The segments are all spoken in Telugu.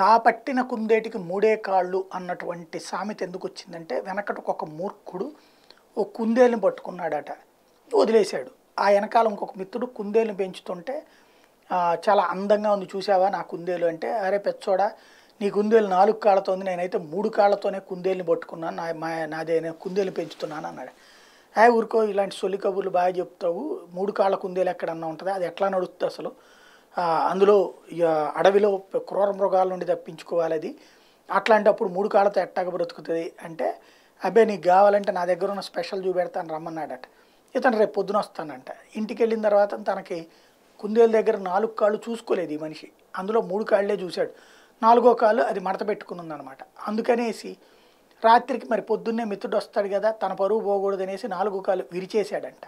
తాపట్టిన కుందేటికి మూడే కాళ్ళు అన్నటువంటి సామెత ఎందుకు వచ్చిందంటే వెనకటకు ఒక మూర్ఖుడు ఓ కుందేలుని పట్టుకున్నాడట వదిలేశాడు ఆ వెనకాల ఇంకొక మిత్రుడు కుందేలుని పెంచుతుంటే చాలా అందంగా ఉంది చూసావా నా కుందేలు అంటే అరే పెచ్చోడా నీ కుందేలు నాలుగు కాళ్ళతో ఉంది నేనైతే మూడు కాళ్ళతోనే కుందేలుని పట్టుకున్నాను నా మా నాదే నేను కుందేలు పెంచుతున్నాను అన్నాడు ఏ ఊరుకో ఇలాంటి సొల్లి కబుర్లు బాగా చెప్తావు మూడు కాళ్ళ కుందేలు ఎక్కడన్నా ఉంటుంది అది ఎట్లా నడుస్తుంది అసలు అందులో అడవిలో క్రూర మృగాల నుండి తప్పించుకోవాలి అది అట్లాంటప్పుడు మూడు కాళ్ళతో ఎట్టాగ బ్రతుకుతుంది అంటే అబ్బాయి నీకు కావాలంటే నా దగ్గర ఉన్న స్పెషల్ చూపెడతాను రమ్మన్నాడట ఇతను రేపు పొద్దున వస్తానంట ఇంటికి వెళ్ళిన తర్వాత తనకి కుందేలు దగ్గర నాలుగు కాళ్ళు చూసుకోలేదు ఈ మనిషి అందులో మూడు కాళ్ళే చూశాడు నాలుగో కాళ్ళు అది మడత పెట్టుకునుందనమాట అందుకనేసి రాత్రికి మరి పొద్దున్నే మిత్రుడు వస్తాడు కదా తన పరువు పోకూడదు అనేసి నాలుగు కాళ్ళు విరిచేశాడంట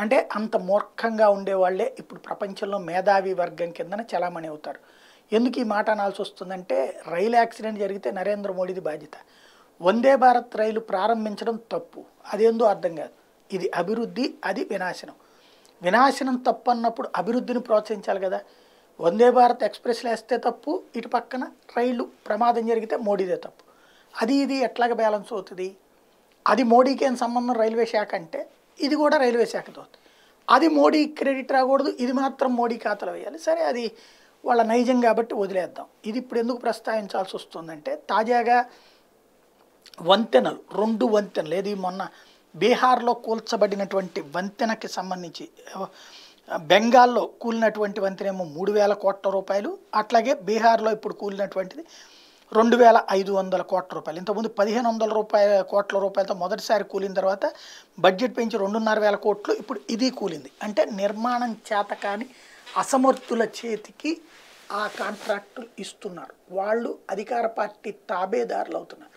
అంటే అంత మూర్ఖంగా ఉండేవాళ్లే ఇప్పుడు ప్రపంచంలో మేధావి వర్గం కిందన చలామణి అవుతారు ఎందుకు ఈ మాట అనాల్సి వస్తుందంటే రైలు యాక్సిడెంట్ జరిగితే నరేంద్ర మోడీది బాధ్యత వందే భారత్ రైలు ప్రారంభించడం తప్పు అదేందో అర్థం కాదు ఇది అభివృద్ధి అది వినాశనం వినాశనం తప్పు అన్నప్పుడు అభివృద్ధిని ప్రోత్సహించాలి కదా వందే భారత్ ఎక్స్ప్రెస్లు వేస్తే తప్పు ఇటు పక్కన రైలు ప్రమాదం జరిగితే మోడీదే తప్పు అది ఇది ఎట్లాగ బ్యాలెన్స్ అవుతుంది అది మోడీకి ఏం సంబంధం రైల్వే శాఖ అంటే ఇది కూడా రైల్వే శాఖతో అది మోడీ క్రెడిట్ రాకూడదు ఇది మాత్రం మోడీ ఖాతాలో వేయాలి సరే అది వాళ్ళ నైజం కాబట్టి వదిలేద్దాం ఇది ఇప్పుడు ఎందుకు ప్రస్తావించాల్సి వస్తుందంటే తాజాగా వంతెనలు రెండు వంతెనలు ఏది మొన్న బీహార్లో కూల్చబడినటువంటి వంతెనకి సంబంధించి బెంగాల్లో కూలినటువంటి వంతెనేమో మూడు వేల కోట్ల రూపాయలు అట్లాగే బీహార్లో ఇప్పుడు కూలినటువంటిది రెండు వేల ఐదు వందల కోట్ల రూపాయలు ఇంతకుముందు పదిహేను వందల రూపాయల కోట్ల రూపాయలతో మొదటిసారి కూలిన తర్వాత బడ్జెట్ పెంచి రెండున్నర వేల కోట్లు ఇప్పుడు ఇది కూలింది అంటే నిర్మాణం చేత కానీ అసమర్థుల చేతికి ఆ కాంట్రాక్టులు ఇస్తున్నారు వాళ్ళు అధికార పార్టీ తాబేదారులు అవుతున్నారు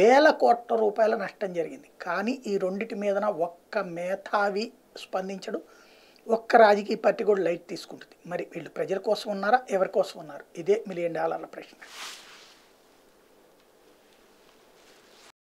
వేల కోట్ల రూపాయల నష్టం జరిగింది కానీ ఈ రెండిటి మీదన ఒక్క మేధావి స్పందించడం ఒక్క రాజకీయ పార్టీ కూడా లైట్ తీసుకుంటుంది మరి వీళ్ళు ప్రజల కోసం ఉన్నారా ఎవరి కోసం ఉన్నారు ఇదే మిలియన్ డాలర్ల ప్రశ్న